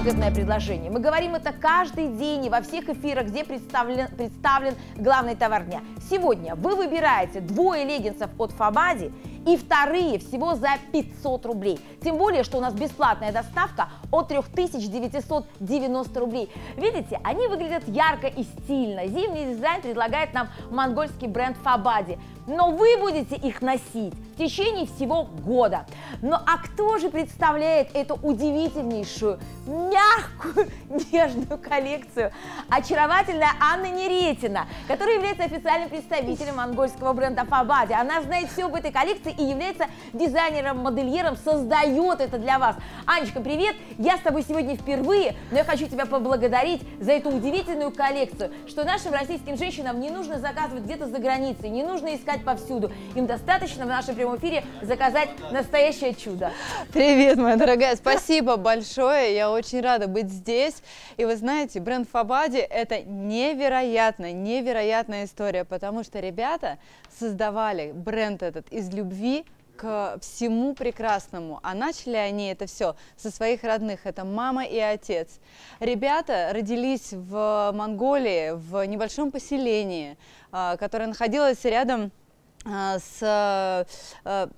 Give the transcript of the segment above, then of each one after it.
выгодное предложение. Мы говорим это каждый день и во всех эфирах, где представлен, представлен главный товар дня. Сегодня вы выбираете двое леггинсов от Фабади и вторые всего за 500 рублей. Тем более, что у нас бесплатная доставка от 3990 рублей. Видите, они выглядят ярко и стильно. Зимний дизайн предлагает нам монгольский бренд Фабади – но вы будете их носить в течение всего года. Ну а кто же представляет эту удивительнейшую, мягкую, нежную коллекцию? Очаровательная Анна Неретина, которая является официальным представителем монгольского бренда Фабади. Она знает все об этой коллекции и является дизайнером-модельером, создает это для вас. Анечка, привет! Я с тобой сегодня впервые, но я хочу тебя поблагодарить за эту удивительную коллекцию, что нашим российским женщинам не нужно заказывать где-то за границей, не нужно искать искать повсюду. Им достаточно в нашем прямом эфире заказать настоящее чудо. Привет, моя дорогая, спасибо большое. Я очень рада быть здесь. И вы знаете, бренд Фабади – это невероятная, невероятная история, потому что ребята создавали бренд этот из любви к всему прекрасному. А начали они это все со своих родных. Это мама и отец. Ребята родились в Монголии, в небольшом поселении, а, которое находилось рядом а, с, а,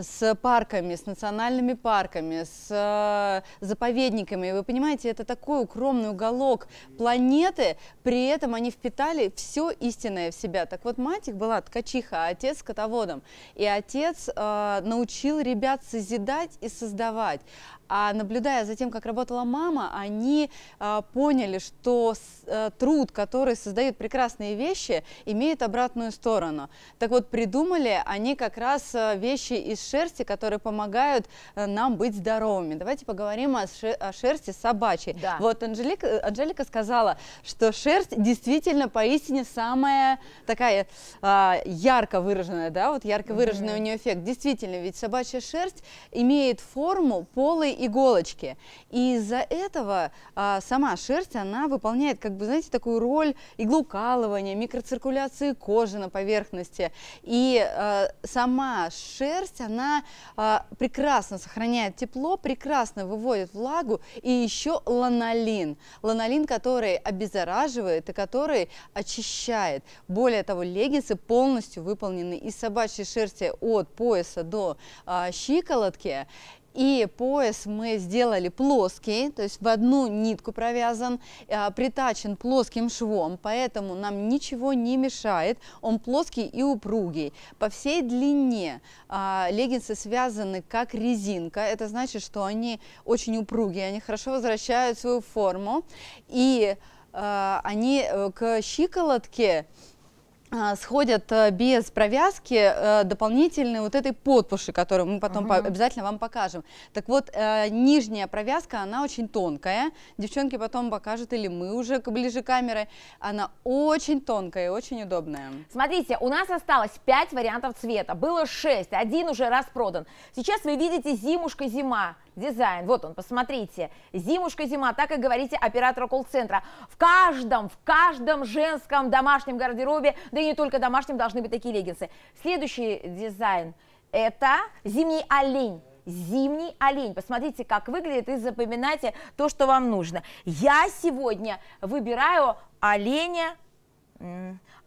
с парками, с национальными парками, с а, заповедниками. Вы понимаете, это такой укромный уголок планеты, при этом они впитали все истинное в себя. Так вот, мать их была ткачиха, а отец скотоводом. И отец э, научил ребят созидать и создавать а наблюдая за тем, как работала мама, они а, поняли, что с, а, труд, который создает прекрасные вещи, имеет обратную сторону. Так вот, придумали они как раз э, вещи из шерсти, которые помогают а, нам быть здоровыми. Давайте поговорим о, шер о шерсти собачьей. Да. Вот Анжелика, Анжелика сказала, что шерсть действительно поистине самая такая а, ярко выраженная, да, вот ярко выраженный mm -hmm. у нее эффект. Действительно, ведь собачья шерсть имеет форму полой иголочки. И из-за этого а, сама шерсть, она выполняет, как бы, знаете, такую роль иглоукалывания, микроциркуляции кожи на поверхности. И а, сама шерсть, она а, прекрасно сохраняет тепло, прекрасно выводит влагу. И еще ланолин. Ланолин, который обеззараживает и который очищает. Более того, леггинсы полностью выполнены из собачьей шерсти от пояса до а, щиколотки и пояс мы сделали плоский, то есть в одну нитку провязан, а, притачен плоским швом, поэтому нам ничего не мешает, он плоский и упругий. По всей длине а, леггинсы связаны как резинка, это значит, что они очень упругие, они хорошо возвращают свою форму, и а, они э, к щиколотке а, сходят э, без провязки э, дополнительные вот этой подпуши, которую мы потом Uh -huh. обязательно вам покажем. Так вот, э, нижняя провязка, она очень тонкая. Девчонки потом покажут, или мы уже ближе к камере, Она очень тонкая и очень удобная. Смотрите, у нас осталось 5 вариантов цвета. Было 6, один уже распродан. Сейчас вы видите зимушка-зима дизайн. Вот он, посмотрите. Зимушка, зима, так и говорите оператора колл-центра. В каждом, в каждом женском домашнем гардеробе, да и не только домашнем, должны быть такие леггинсы. Следующий дизайн – это зимний олень зимний олень. Посмотрите, как выглядит, и запоминайте то, что вам нужно. Я сегодня выбираю оленя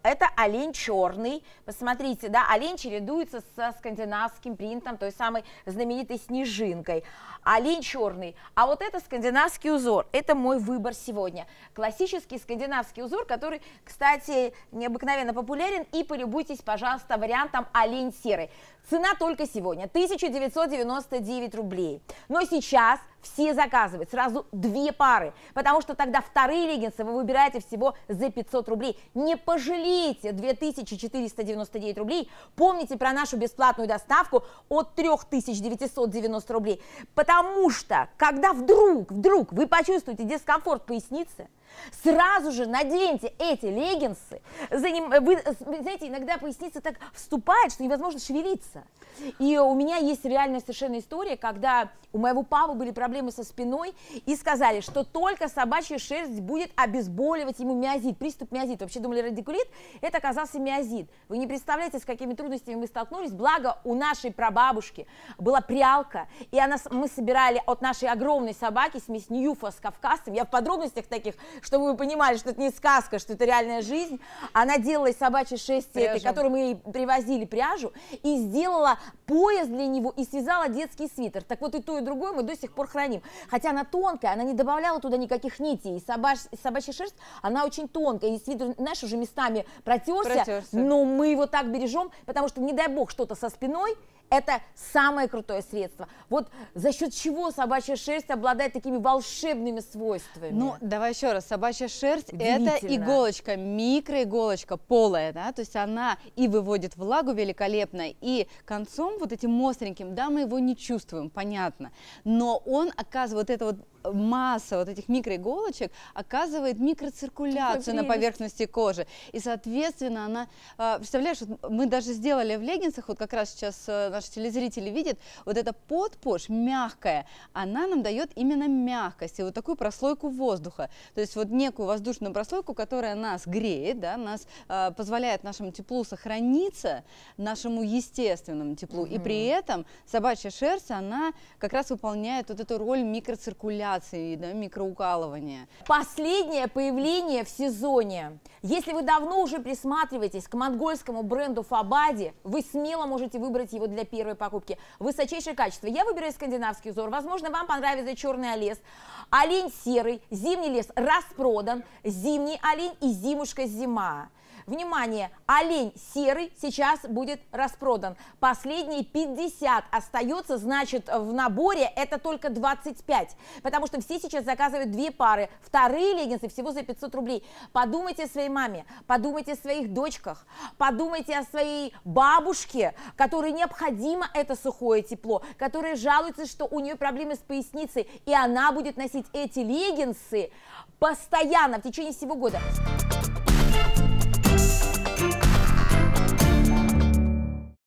это олень черный. Посмотрите, да, олень чередуется со скандинавским принтом, той самой знаменитой снежинкой. Олень черный. А вот это скандинавский узор. Это мой выбор сегодня. Классический скандинавский узор, который, кстати, необыкновенно популярен. И полюбуйтесь, пожалуйста, вариантом олень серый. Цена только сегодня 1999 рублей. Но сейчас все заказывают сразу две пары, потому что тогда вторые леггинсы вы выбираете всего за 500 рублей. Не пожалеете 2499 рублей, помните про нашу бесплатную доставку от 3990 рублей, потому что когда вдруг, вдруг вы почувствуете дискомфорт поясницы, Сразу же наденьте эти леггинсы. За вы, э, знаете, иногда поясница так вступает, что невозможно шевелиться. И у меня есть реальная совершенно история, когда у моего папы были проблемы со спиной, и сказали, что только собачья шерсть будет обезболивать ему миозит, приступ миозита. Вообще думали радикулит, это оказался миозит. Вы не представляете, с какими трудностями мы столкнулись. Благо, у нашей прабабушки была прялка, и она, мы собирали от нашей огромной собаки смесь ньюфа с кавказцем. Я в подробностях таких чтобы вы понимали, что это не сказка, что это реальная жизнь. Она делала из собачьей шерсти, этой, которую мы ей привозили пряжу, и сделала пояс для него, и связала детский свитер. Так вот и то, и другое мы до сих пор храним. Хотя она тонкая, она не добавляла туда никаких нитей. И собач, собачья шерсть, она очень тонкая. И свитер, знаешь, уже местами протерся, протерся. но мы его так бережем, потому что, не дай бог, что-то со спиной, это самое крутое средство. Вот за счет чего собачья шерсть обладает такими волшебными свойствами? Ну, давай еще раз. Собачья шерсть – это иголочка, микроиголочка, полая, да? То есть она и выводит влагу великолепно, и концом вот этим остреньким, да, мы его не чувствуем, понятно. Но он оказывает это вот масса вот этих микроиголочек оказывает микроциркуляцию на поверхности кожи. И, соответственно, она... А, представляешь, вот мы даже сделали в леггинсах, вот как раз сейчас э, наши телезрители видят, вот эта подпушь мягкая, она нам дает именно мягкость и вот такую прослойку воздуха. То есть вот некую воздушную прослойку, которая нас греет, да, нас а, позволяет нашему теплу сохраниться, нашему естественному теплу. Угу. И при этом собачья шерсть, она как раз выполняет вот эту роль микроциркуляции манипуляции, да, микроукалывания. Последнее появление в сезоне. Если вы давно уже присматриваетесь к монгольскому бренду Фабади, вы смело можете выбрать его для первой покупки. Высочайшее качество. Я выбираю скандинавский узор. Возможно, вам понравится черный лес, олень серый, зимний лес распродан, зимний олень и зимушка зима. Внимание, олень серый сейчас будет распродан. Последние 50 остается, значит, в наборе это только 25. Потому что все сейчас заказывают две пары. Вторые леггинсы всего за 500 рублей. Подумайте о своей маме, подумайте о своих дочках, подумайте о своей бабушке, которой необходимо это сухое тепло, которая жалуется, что у нее проблемы с поясницей, и она будет носить эти леггинсы постоянно в течение всего года.